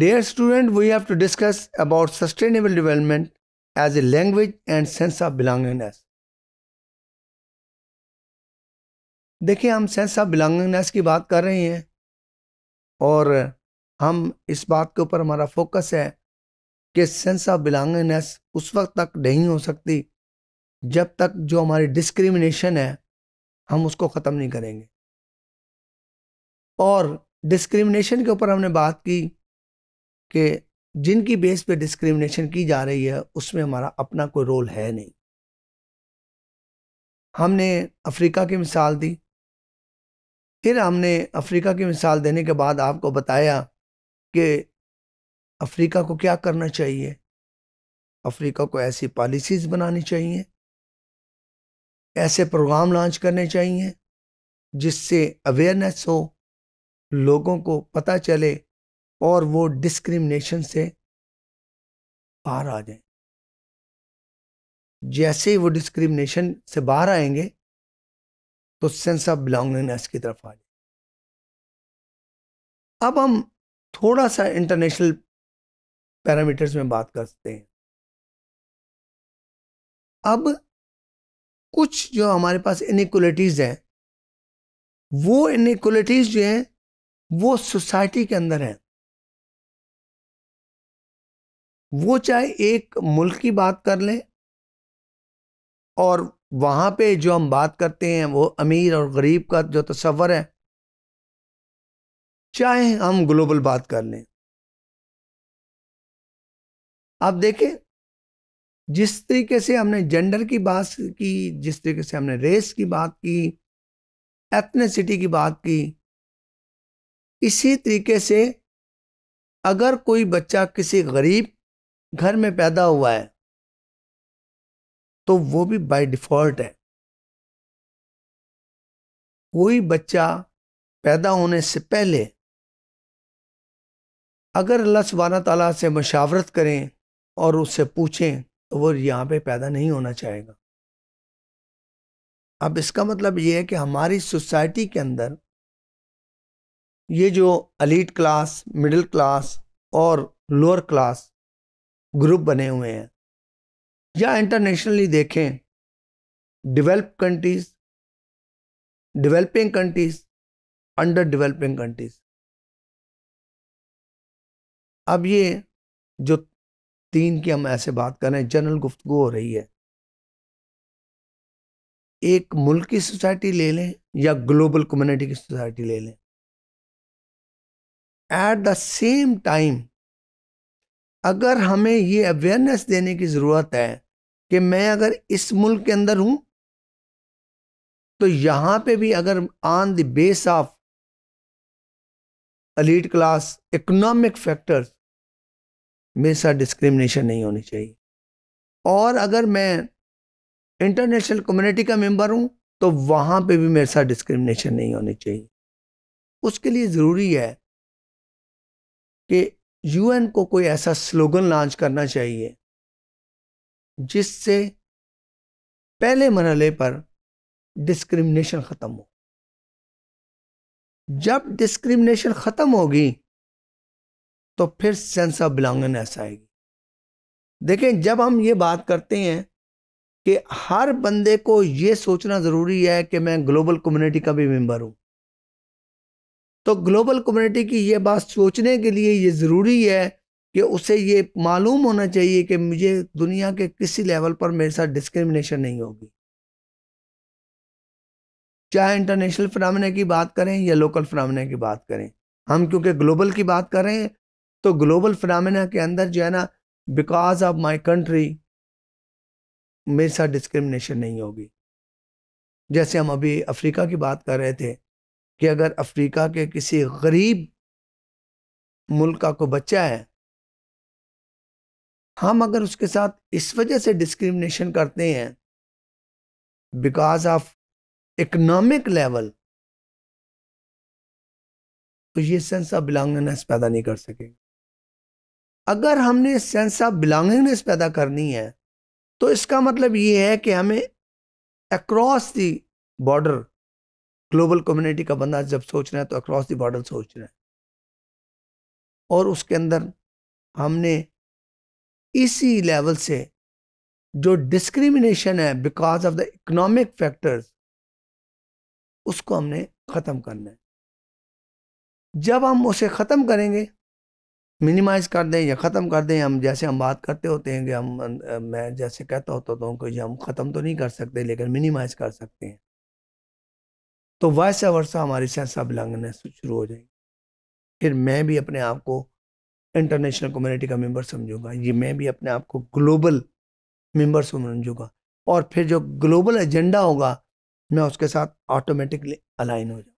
Dear student, we have to discuss about sustainable development as a language and sense of belongingness. देखिए हम sense of belongingness की बात कर रहे हैं और हम इस बात के ऊपर हमारा फोकस है कि सेंस ऑफ बिलोंगिंगनेस उस वक्त तक नहीं हो सकती जब तक जो हमारी डिस्क्रिमिनेशन है हम उसको ख़त्म नहीं करेंगे और डिस्क्रिमिनेशन के ऊपर हमने बात की कि जिनकी बेस पे डिस्क्रिमिनेशन की जा रही है उसमें हमारा अपना कोई रोल है नहीं हमने अफ्रीका की मिसाल दी फिर हमने अफ्रीका की मिसाल देने के बाद आपको बताया कि अफ्रीका को क्या करना चाहिए अफ्रीका को ऐसी पॉलिसीज़ बनानी चाहिए ऐसे प्रोग्राम लॉन्च करने चाहिए जिससे अवेयरनेस हो लोगों को पता चले और वो डिस्क्रिमिनेशन से बाहर आ जाए जैसे ही वो डिस्क्रिमिनेशन से बाहर आएंगे तो सेंस ऑफ बिलोंगिंगनेस की तरफ आ जाए अब हम थोड़ा सा इंटरनेशनल पैरामीटर्स में बात करते हैं अब कुछ जो हमारे पास इनक्वलिटीज़ हैं वो इनक्वलिटीज़ जो हैं वो सोसाइटी के अंदर हैं वो चाहे एक मुल्क की बात कर लें और वहाँ पे जो हम बात करते हैं वो अमीर और गरीब का जो तस्वर है चाहे हम ग्लोबल बात कर लें आप देखें जिस तरीके से हमने जेंडर की बात की जिस तरीके से हमने रेस की बात की एथनेसिटी की बात की इसी तरीके से अगर कोई बच्चा किसी गरीब घर में पैदा हुआ है तो वो भी बाय डिफॉल्ट है कोई बच्चा पैदा होने से पहले अगर अल्लाह सुबहाना तला से मशावरत करें और उससे पूछें तो वो यहाँ पे पैदा नहीं होना चाहेगा अब इसका मतलब ये है कि हमारी सोसाइटी के अंदर ये जो अलीट क्लास मिडिल क्लास और लोअर क्लास ग्रुप बने हुए हैं या इंटरनेशनली देखें develop countries developing countries under developing countries अब ये जो तीन की हम ऐसे बात कर रहे हैं जनरल गुफ्तगु हो रही है एक मुल्क की सोसाइटी ले लें या ग्लोबल कम्युनिटी की सोसाइटी ले लें एट द सेम टाइम अगर हमें ये अवेयरनेस देने की ज़रूरत है कि मैं अगर इस मुल्क के अंदर हूँ तो यहाँ पे भी अगर on the base of elite class economic factors मेरे साथ डिस्क्रिमिनेशन नहीं होनी चाहिए और अगर मैं इंटरनेशनल कम्युनिटी का मेंबर हूँ तो वहाँ पे भी मेरे साथ डिस्क्रिमिनेशन नहीं होनी चाहिए उसके लिए ज़रूरी है कि यूएन को कोई ऐसा स्लोगन लॉन्च करना चाहिए जिससे पहले मरहले पर डिस्क्रिमिनेशन ख़त्म हो जब डिस्क्रिमिनेशन ख़त्म होगी तो फिर सेंस ऑफ बिलोंगनेस ऐसा आएगी देखें जब हम ये बात करते हैं कि हर बंदे को ये सोचना ज़रूरी है कि मैं ग्लोबल कम्युनिटी का भी मेंबर हूँ तो ग्लोबल कम्युनिटी की ये बात सोचने के लिए ये ज़रूरी है कि उसे ये मालूम होना चाहिए कि मुझे दुनिया के किसी लेवल पर मेरे साथ डिस्क्रिमिनेशन नहीं होगी चाहे इंटरनेशनल फिनमिना की बात करें या लोकल फिनमिना की बात करें हम क्योंकि ग्लोबल की बात कर रहे हैं तो ग्लोबल फिनमिना के अंदर जो है ना बिकॉज ऑफ माई कंट्री मेरे साथ डिस्क्रिमिनेशन नहीं होगी जैसे हम अभी अफ्रीका की बात कर रहे थे कि अगर अफ्रीका के किसी गरीब मुल्क का कोई बच्चा है हम अगर उसके साथ इस वजह से डिस्क्रिमिनेशन करते हैं बिकॉज ऑफ इकोनॉमिक लेवल तो ये सेंस ऑफ बिलोंगनेस पैदा नहीं कर सके अगर हमने सेंस ऑफ बिलोंगिंगनेस पैदा करनी है तो इसका मतलब ये है कि हमें across the border global community का बंदा जब सोच रहा है तो अक्रॉस दी बॉर्डर सोच रहा है और उसके अंदर हमने इसी लेवल से जो डिस्क्रिमिनेशन है because of the economic factors उसको हमने ख़त्म करना है जब हम उसे ख़त्म करेंगे मिनिमाइज़ कर दें या ख़त्म कर दें हम जैसे हम बात करते होते हैं कि हम मैं जैसे कहता होता हूँ कि हम ख़त्म तो नहीं कर सकते लेकिन मिनिमाइज़ कर सकते हैं तो वैसा वर्षा हमारी सेंस ऑफ बिलोंगनेस शुरू हो जाएगी फिर मैं भी अपने आप को इंटरनेशनल कम्युनिटी का मेंबर समझूंगा ये मैं भी अपने आप को ग्लोबल मेंबर समझूंगा और फिर जो ग्लोबल एजेंडा होगा मैं उसके साथ ऑटोमेटिकली अलाइन हो जाऊँगा